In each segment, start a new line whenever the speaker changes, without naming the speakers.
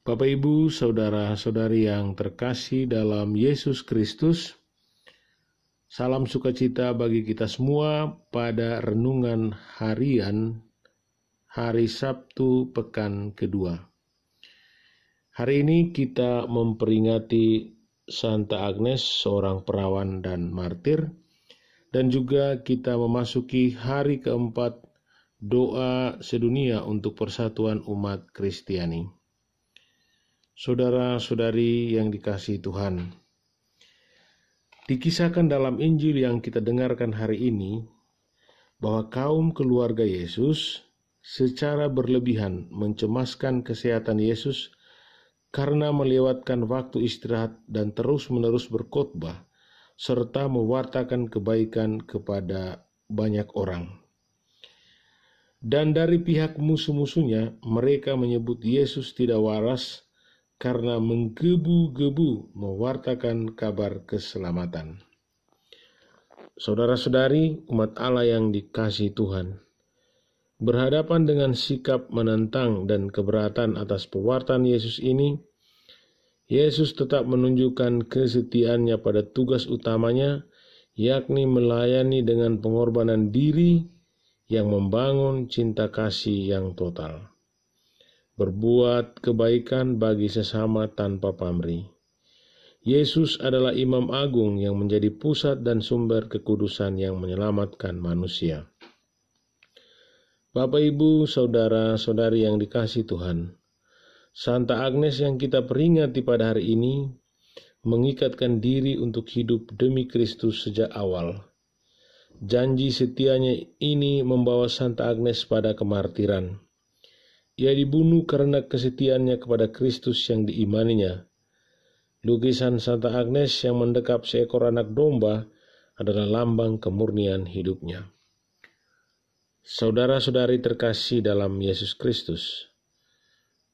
Bapak Ibu, saudara-saudari yang terkasih dalam Yesus Kristus, salam sukacita bagi kita semua pada renungan harian hari Sabtu pekan kedua. Hari ini kita memperingati Santa Agnes, seorang perawan dan martir, dan juga kita memasuki hari keempat doa sedunia untuk persatuan umat Kristiani saudara-saudari yang dikasih Tuhan. Dikisahkan dalam Injil yang kita dengarkan hari ini bahwa kaum keluarga Yesus secara berlebihan mencemaskan kesehatan Yesus karena melewatkan waktu istirahat dan terus-menerus berkhotbah serta mewartakan kebaikan kepada banyak orang. Dan dari pihak musuh-musuhnya, mereka menyebut Yesus tidak waras karena menggebu-gebu mewartakan kabar keselamatan. Saudara-saudari umat Allah yang dikasih Tuhan, berhadapan dengan sikap menentang dan keberatan atas pewartaan Yesus ini, Yesus tetap menunjukkan kesetiaannya pada tugas utamanya, yakni melayani dengan pengorbanan diri yang membangun cinta kasih yang total berbuat kebaikan bagi sesama tanpa pamrih. Yesus adalah imam agung yang menjadi pusat dan sumber kekudusan yang menyelamatkan manusia. Bapak, ibu, saudara, saudari yang dikasih Tuhan, Santa Agnes yang kita peringati pada hari ini mengikatkan diri untuk hidup demi Kristus sejak awal. Janji setianya ini membawa Santa Agnes pada kemartiran ia dibunuh karena kesetiaannya kepada Kristus yang diimaninya. Lukisan Santa Agnes yang mendekap seekor anak domba adalah lambang kemurnian hidupnya. Saudara-saudari terkasih dalam Yesus Kristus,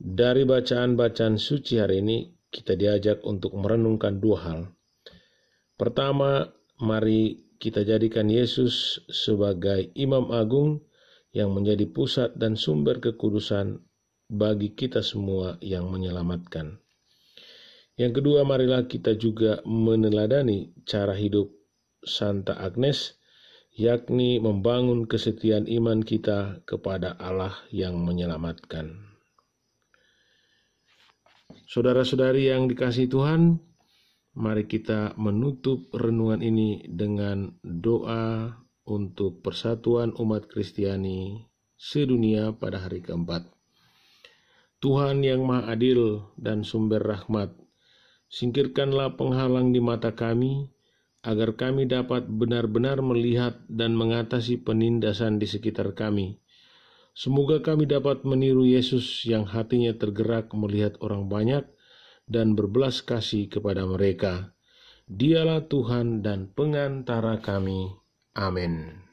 dari bacaan-bacaan suci hari ini kita diajak untuk merenungkan dua hal. Pertama, mari kita jadikan Yesus sebagai imam agung yang menjadi pusat dan sumber kekudusan bagi kita semua yang menyelamatkan. Yang kedua, marilah kita juga meneladani cara hidup Santa Agnes, yakni membangun kesetiaan iman kita kepada Allah yang menyelamatkan. Saudara-saudari yang dikasih Tuhan, mari kita menutup renungan ini dengan doa untuk persatuan umat Kristiani sedunia pada hari keempat. Tuhan yang Maha Adil dan sumber rahmat, singkirkanlah penghalang di mata kami, agar kami dapat benar-benar melihat dan mengatasi penindasan di sekitar kami. Semoga kami dapat meniru Yesus yang hatinya tergerak melihat orang banyak dan berbelas kasih kepada mereka. Dialah Tuhan dan pengantara kami. Amén.